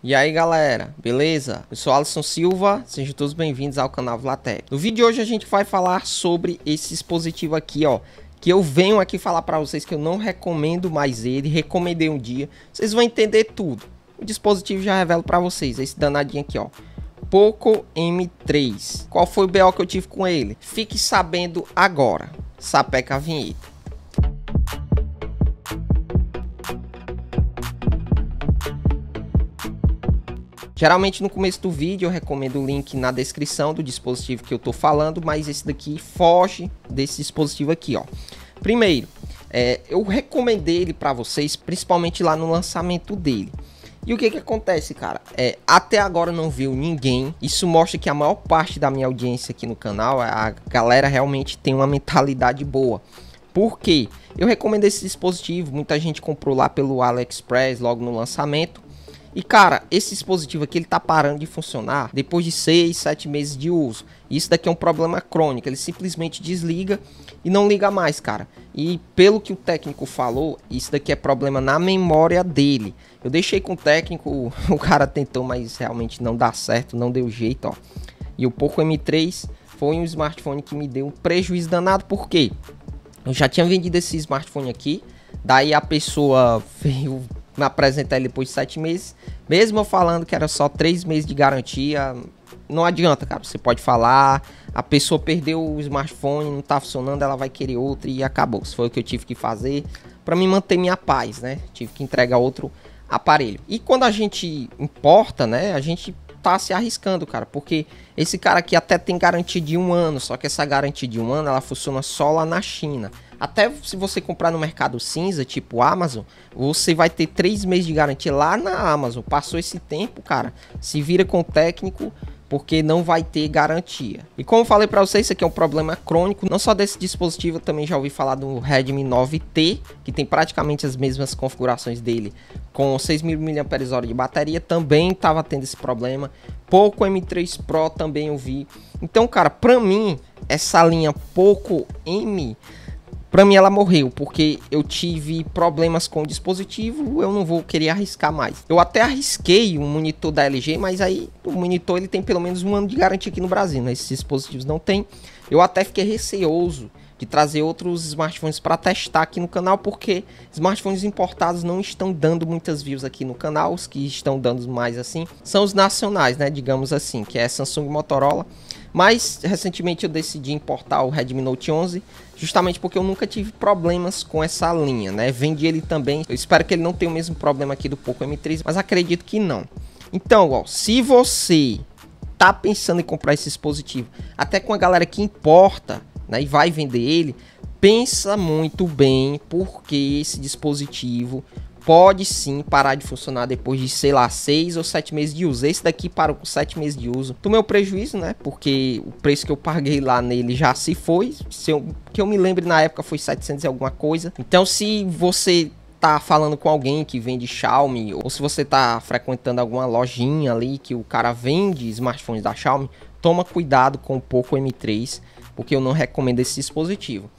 E aí galera, beleza? Eu sou Alisson Silva, sejam todos bem-vindos ao canal Vlatec. No vídeo de hoje a gente vai falar sobre esse dispositivo aqui, ó. Que eu venho aqui falar para vocês que eu não recomendo mais ele, recomendei um dia. Vocês vão entender tudo. O dispositivo já revela para vocês, esse danadinho aqui, ó. Poco M3. Qual foi o BO que eu tive com ele? Fique sabendo agora. Sapeca a vinheta. Geralmente no começo do vídeo eu recomendo o link na descrição do dispositivo que eu tô falando, mas esse daqui foge desse dispositivo aqui, ó. Primeiro, é, eu recomendei ele para vocês, principalmente lá no lançamento dele. E o que que acontece, cara? É, até agora não viu ninguém. Isso mostra que a maior parte da minha audiência aqui no canal, a galera realmente tem uma mentalidade boa. Por quê? Eu recomendo esse dispositivo, muita gente comprou lá pelo AliExpress logo no lançamento e cara, esse dispositivo aqui ele tá parando de funcionar depois de 6, 7 meses de uso. Isso daqui é um problema crônico, ele simplesmente desliga e não liga mais, cara. E pelo que o técnico falou, isso daqui é problema na memória dele. Eu deixei com o técnico, o cara tentou, mas realmente não dá certo, não deu jeito, ó. E o Poco M3 foi um smartphone que me deu um prejuízo danado, por quê? Eu já tinha vendido esse smartphone aqui, daí a pessoa veio me apresentar ele depois de sete meses. Mesmo eu falando que era só três meses de garantia, não adianta, cara. Você pode falar, a pessoa perdeu o smartphone, não tá funcionando, ela vai querer outro e acabou. Isso foi o que eu tive que fazer para me manter minha paz, né? Tive que entregar outro aparelho. E quando a gente importa, né? A gente tá se arriscando, cara, porque esse cara aqui até tem garantia de um ano, só que essa garantia de um ano ela funciona só lá na China. Até se você comprar no mercado cinza, tipo Amazon, você vai ter três meses de garantia lá na Amazon. Passou esse tempo, cara, se vira com o técnico porque não vai ter garantia. E como falei para vocês, isso aqui é um problema crônico, não só desse dispositivo, eu também já ouvi falar do Redmi 9T, que tem praticamente as mesmas configurações dele, com 6.000 mAh de bateria, também estava tendo esse problema. Poco M3 Pro também eu vi. Então, cara, para mim, essa linha Poco M Pra mim ela morreu, porque eu tive problemas com o dispositivo, eu não vou querer arriscar mais. Eu até arrisquei um monitor da LG, mas aí o monitor ele tem pelo menos um ano de garantia aqui no Brasil, né? Esses dispositivos não tem. Eu até fiquei receoso de trazer outros smartphones para testar aqui no canal, porque smartphones importados não estão dando muitas views aqui no canal, os que estão dando mais assim são os nacionais, né, digamos assim, que é Samsung Motorola. Mas recentemente eu decidi importar o Redmi Note 11, justamente porque eu nunca tive problemas com essa linha, né? Vendi ele também. Eu espero que ele não tenha o mesmo problema aqui do Poco M3, mas acredito que não. Então, ó, se você tá pensando em comprar esse dispositivo, até com a galera que importa, né, e vai vender ele, pensa muito bem porque esse dispositivo pode sim parar de funcionar depois de, sei lá, seis ou sete meses de uso. Esse daqui parou com sete meses de uso. Tomei o prejuízo, né? Porque o preço que eu paguei lá nele já se foi. Se eu, que eu me lembre na época foi 700 e alguma coisa. Então se você tá falando com alguém que vende Xiaomi ou se você tá frequentando alguma lojinha ali que o cara vende smartphones da Xiaomi, toma cuidado com o Poco M3, porque eu não recomendo esse dispositivo.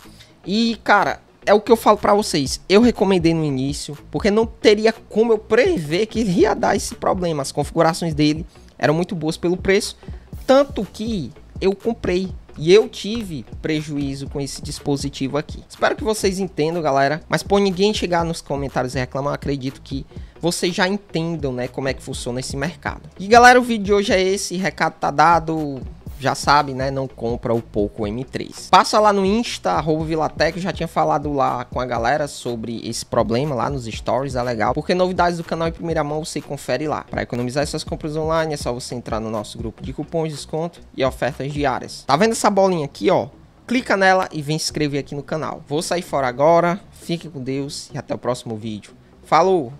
E cara, é o que eu falo para vocês. Eu recomendei no início, porque não teria como eu prever que ele ia dar esse problema. As configurações dele eram muito boas pelo preço, tanto que eu comprei e eu tive prejuízo com esse dispositivo aqui. Espero que vocês entendam, galera. Mas por ninguém chegar nos comentários e reclamar, acredito que vocês já entendam, né, como é que funciona esse mercado. E galera, o vídeo de hoje é esse, recado tá dado já sabe, né? Não compra o Poco M3. Passa lá no Insta, arroba Vilatec, já tinha falado lá com a galera sobre esse problema lá nos stories, é legal. Porque novidades do canal em primeira mão você confere lá. Para economizar essas compras online é só você entrar no nosso grupo de cupons, desconto e ofertas diárias. Tá vendo essa bolinha aqui, ó? Clica nela e vem se inscrever aqui no canal. Vou sair fora agora, fique com Deus e até o próximo vídeo. Falou!